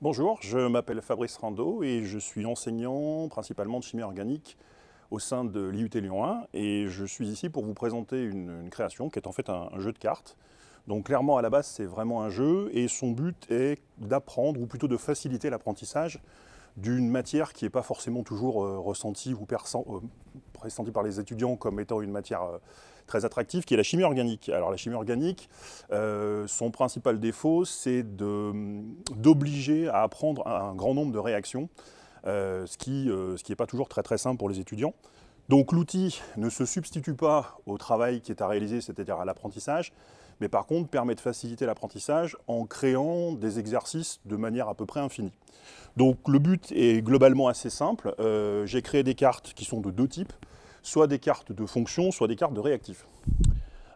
Bonjour, je m'appelle Fabrice Rando et je suis enseignant principalement de chimie organique au sein de l'IUT Lyon 1 et je suis ici pour vous présenter une, création qui est en fait un, un, jeu de cartes. Donc clairement à la base c'est vraiment un jeu et son but est d'apprendre ou plutôt de faciliter l'apprentissage d'une matière qui n'est pas forcément toujours euh, ressentie ou euh, pressentie par les étudiants comme étant une matière euh, très attractive, qui est la chimie organique. Alors la chimie organique, son principal défaut, c'est hum, d'obliger à apprendre un grand nombre de réactions, ce qui n'est pas toujours très très simple pour les étudiants. Donc l'outil ne se substitue pas au travail qui est à réaliser, c'est-à-dire à l'apprentissage, mais par contre permet de faciliter l'apprentissage en créant des exercices de manière à peu près infinie. Donc le but est globalement assez simple. Euh, j'ai créé des cartes qui sont de deux types, soit des cartes de fonction, soit des cartes de réactif.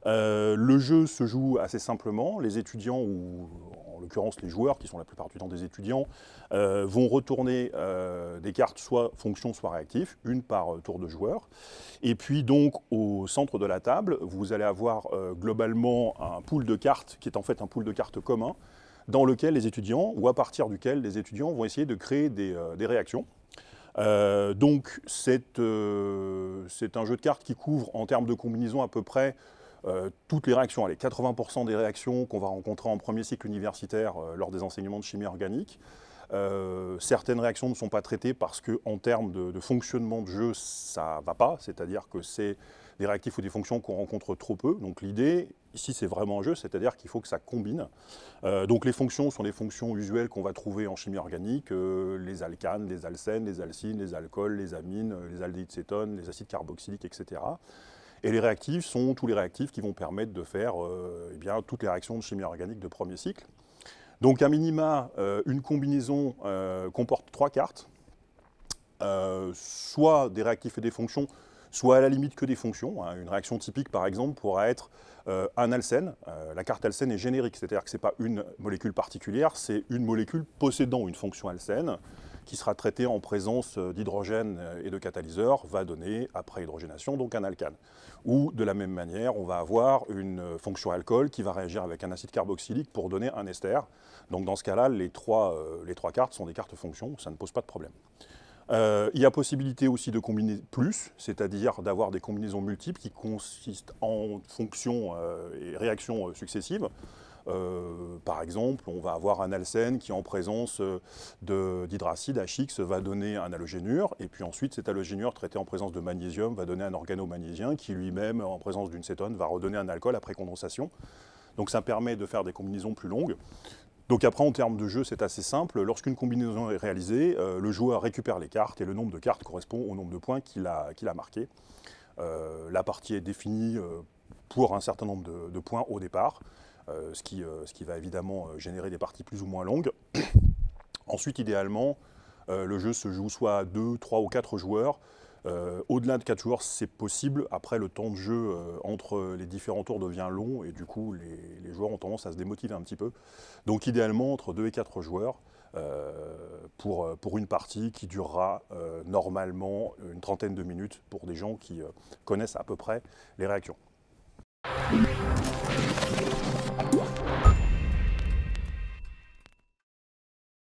Euh, le jeu se joue assez simplement. Les étudiants ou en l'occurrence les joueurs, qui sont la plupart du temps des étudiants, euh, vont retourner euh, des cartes soit fonction, soit réactif, une par euh, tour de joueur. Et puis donc au centre de la table, vous allez avoir globalement un pool de cartes qui est en fait un pool de cartes commun dans lequel les étudiants, ou à partir duquel les étudiants vont essayer de créer des, des réactions. donc c'est un jeu de cartes qui couvre en termes de combinaison à peu près euh, toutes les réactions, allez, 80% des réactions qu'on va rencontrer en premier cycle universitaire euh, lors des enseignements de chimie organique. Euh, certaines réactions ne sont pas traitées parce qu'en termes de, fonctionnement de jeu, ça ne va pas, c'est-à-dire que c'est des réactifs ou des fonctions qu'on rencontre trop peu. Donc l'idée, ici, c'est vraiment un jeu, c'est-à-dire qu'il faut que ça combine. donc les fonctions sont les fonctions usuelles qu'on va trouver en chimie organique, les alcanes, les alcènes, les alcines, les alcools, les amines, les aldéhydes cétones, les acides carboxyliques, etc. Et les réactifs sont tous les réactifs qui vont permettre de faire euh, eh bien, toutes les réactions de chimie organique de premier cycle. Donc à minima, euh, une combinaison euh, comporte trois cartes, soit des réactifs et des fonctions, soit à la limite que des fonctions. Hein. Une réaction typique, par exemple, pourra être un alcène. la carte alcène est générique, c'est-à-dire que ce n'est pas une molécule particulière, c'est une molécule possédant une fonction alcène qui sera traité en présence euh, d'hydrogène euh, et de catalyseur, va donner, après hydrogénation, donc un alcane. Ou de la même manière, on va avoir une euh, fonction alcool qui va réagir avec un acide carboxylique pour donner un ester. Donc dans ce cas-là, les trois, les trois cartes sont des cartes fonctions, ça ne pose pas de problème. il y a possibilité aussi de combiner plus, c'est-à-dire d'avoir des combinaisons multiples qui consistent en fonctions et réactions successives. Euh, par exemple, on va avoir un alcène qui, en présence euh, d'hydracide HX, va donner un halogénure. Et puis ensuite, cet halogénure traité en présence de magnésium va donner un organomagnésien qui, lui-même, en présence d'une cétone, va redonner un alcool après condensation. Donc ça permet de faire des combinaisons plus longues. Donc après, en termes de jeu, c'est assez simple. Lorsqu'une combinaison est réalisée, euh, le joueur récupère les cartes et le nombre de cartes correspond au nombre de points qu'il a, marqué. la partie est définie pour un certain nombre de points au départ. Euh, euh, ce, qui, va évidemment euh, générer des parties plus ou moins longues. Ensuite, idéalement, le jeu se joue soit à 2, 3 ou 4 joueurs. Au-delà de 4 joueurs, c'est possible. Après, le temps de jeu entre les différents tours devient long et du coup, les, joueurs ont tendance à se démotiver un petit peu. Donc, idéalement, entre 2 et 4 joueurs pour une partie qui durera normalement une trentaine de minutes pour des gens qui connaissent à peu près les réactions.